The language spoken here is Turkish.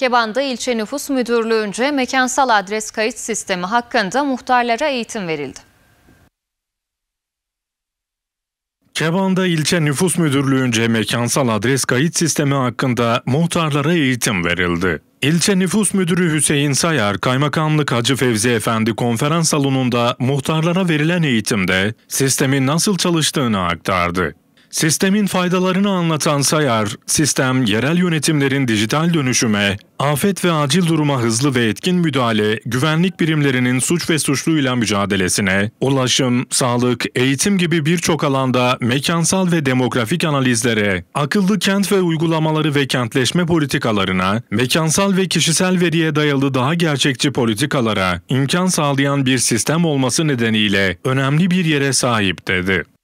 Keban'da ilçe nüfus müdürlüğünce mekansal adres kayıt sistemi hakkında muhtarlara eğitim verildi. Keban'da ilçe nüfus müdürlüğünce mekansal adres kayıt sistemi hakkında muhtarlara eğitim verildi. İlçe Nüfus Müdürü Hüseyin Sayar, Kaymakamlık Hacı Fevzi Efendi konferans salonunda muhtarlara verilen eğitimde sistemin nasıl çalıştığını aktardı. Sistemin faydalarını anlatan Sayar, sistem yerel yönetimlerin dijital dönüşüme, afet ve acil duruma hızlı ve etkin müdahale, güvenlik birimlerinin suç ve suçluyla mücadelesine, ulaşım, sağlık, eğitim gibi birçok alanda mekansal ve demografik analizlere, akıllı kent ve uygulamaları ve kentleşme politikalarına, mekansal ve kişisel veriye dayalı daha gerçekçi politikalara imkan sağlayan bir sistem olması nedeniyle önemli bir yere sahip dedi.